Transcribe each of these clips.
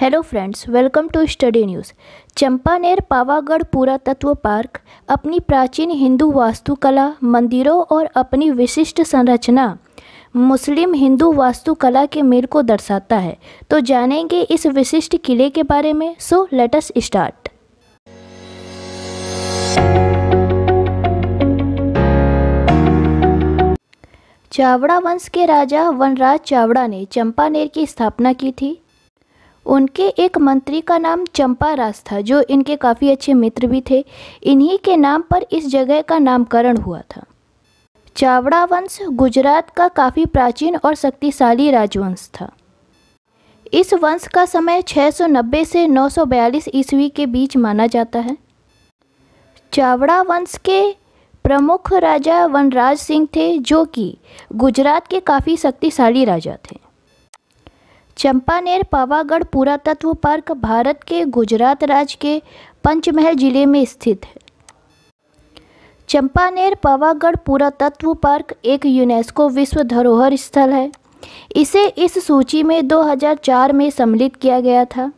hello friends welcome to study news Champaner Pavagadh पुरातत्व park अपनी प्राचीन हिंदू वास्तुकला मंदिरों और अपनी विशिष्ट संरचना मुस्लिम हिंदू वास्तुकला के मेल को दर्शाता है तो जानेंगे इस विशिष्ट किले के बारे में सो लेटस स्टार्ट चावड़ा वंश के राजा वनराज चावड़ा ने चंपानेर की स्थापना की थी उनके एक मंत्री का नाम चंपा रास था जो इनके काफ़ी अच्छे मित्र भी थे इन्हीं के नाम पर इस जगह का नामकरण हुआ था चावड़ा वंश गुजरात का काफ़ी प्राचीन और शक्तिशाली राजवंश था इस वंश का समय 690 से 942 ईस्वी के बीच माना जाता है चावड़ा वंश के प्रमुख राजा वनराज सिंह थे जो कि गुजरात के काफ़ी शक्तिशाली राजा थे चंपानेर पावागढ़ पुरातत्व पार्क भारत के गुजरात राज्य के पंचमहल जिले में स्थित है चंपानेर पावागढ़ पुरातत्व पार्क एक यूनेस्को विश्व धरोहर स्थल है इसे इस सूची में 2004 में सम्मिलित किया गया था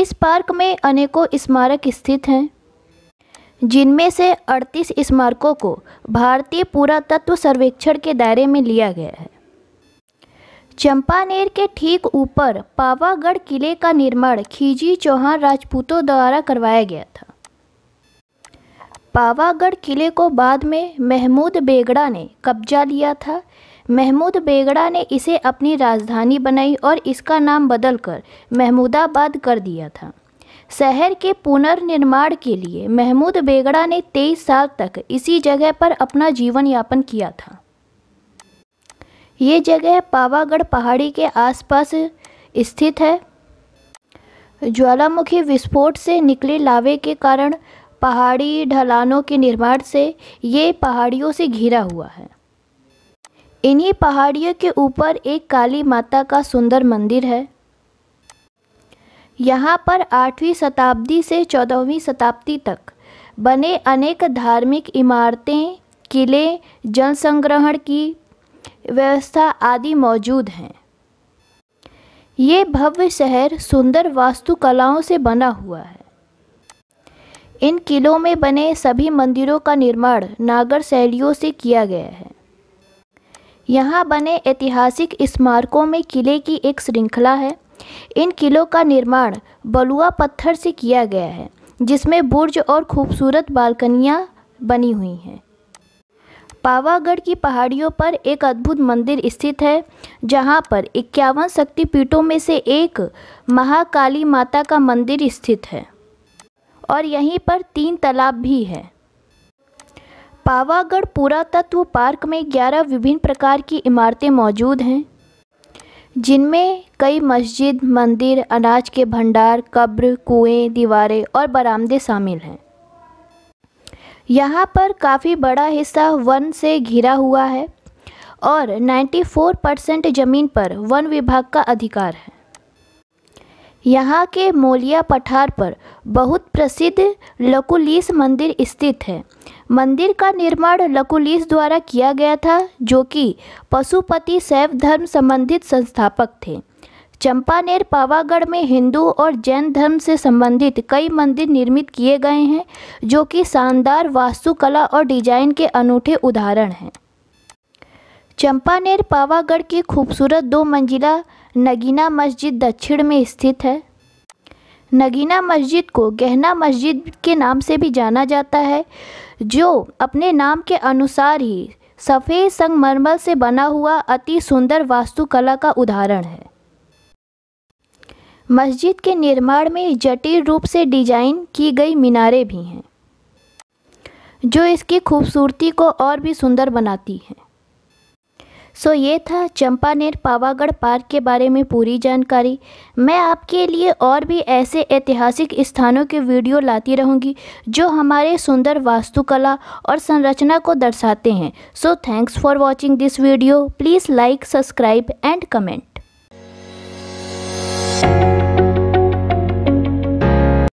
इस पार्क में अनेकों स्मारक स्थित हैं जिनमें से 38 स्मारकों को भारतीय पुरातत्व सर्वेक्षण के दायरे में लिया गया है चंपानेर के ठीक ऊपर पावागढ़ किले का निर्माण खीजी चौहान राजपूतों द्वारा करवाया गया था पावागढ़ किले को बाद में महमूद बेगड़ा ने कब्जा लिया था महमूद बेगड़ा ने इसे अपनी राजधानी बनाई और इसका नाम बदलकर महमूदाबाद कर दिया था शहर के पुनर्निर्माण के लिए महमूद बेगड़ा ने तेईस साल तक इसी जगह पर अपना जीवन यापन किया था ये जगह पावागढ़ पहाड़ी के आसपास स्थित है ज्वालामुखी विस्फोट से निकले लावे के कारण पहाड़ी ढलानों के निर्माण से ये पहाड़ियों से घिरा हुआ है इन्हीं पहाड़ियों के ऊपर एक काली माता का सुंदर मंदिर है यहाँ पर आठवीं शताब्दी से चौदहवीं शताब्दी तक बने अनेक धार्मिक इमारतें किले जल संग्रहण की व्यवस्था आदि मौजूद हैं ये भव्य शहर सुंदर वास्तुकलाओं से बना हुआ है इन किलों में बने सभी मंदिरों का निर्माण नागर शैलियों से किया गया है यहाँ बने ऐतिहासिक स्मारकों में किले की एक श्रृंखला है इन किलों का निर्माण बलुआ पत्थर से किया गया है जिसमें बुर्ज और खूबसूरत बालकनियाँ बनी हुई हैं पावागढ़ की पहाड़ियों पर एक अद्भुत मंदिर स्थित है जहाँ पर इक्यावन शक्तिपीठों में से एक महाकाली माता का मंदिर स्थित है और यहीं पर तीन तालाब भी है पावागढ़ पुरातत्व पार्क में 11 विभिन्न प्रकार की इमारतें मौजूद हैं जिनमें कई मस्जिद मंदिर अनाज के भंडार कब्र कुएं दीवारें और बरामदे शामिल हैं यहाँ पर काफ़ी बड़ा हिस्सा वन से घिरा हुआ है और 94 परसेंट ज़मीन पर वन विभाग का अधिकार है यहाँ के मोलिया पठार पर बहुत प्रसिद्ध लकुलीस मंदिर स्थित है मंदिर का निर्माण लकुलीस द्वारा किया गया था जो कि पशुपति शैव धर्म संबंधित संस्थापक थे चंपानेर पावागढ़ में हिंदू और जैन धर्म से संबंधित कई मंदिर निर्मित किए गए हैं जो कि शानदार वास्तुकला और डिजाइन के अनूठे उदाहरण हैं चंपानेर पावागढ़ की खूबसूरत दो मंजिला नगीना मस्जिद दक्षिण में स्थित है नगीना मस्जिद को गहना मस्जिद के नाम से भी जाना जाता है जो अपने नाम के अनुसार ही सफ़ेद संगमरमर से बना हुआ अति सुंदर वास्तुकला का उदाहरण है मस्जिद के निर्माण में जटिल रूप से डिजाइन की गई मीनारें भी हैं जो इसकी खूबसूरती को और भी सुंदर बनाती हैं सो ये था चंपानेर पावागढ़ पार्क के बारे में पूरी जानकारी मैं आपके लिए और भी ऐसे ऐतिहासिक स्थानों के वीडियो लाती रहूँगी जो हमारे सुंदर वास्तुकला और संरचना को दर्शाते हैं so thanks for watching this video please like subscribe and comment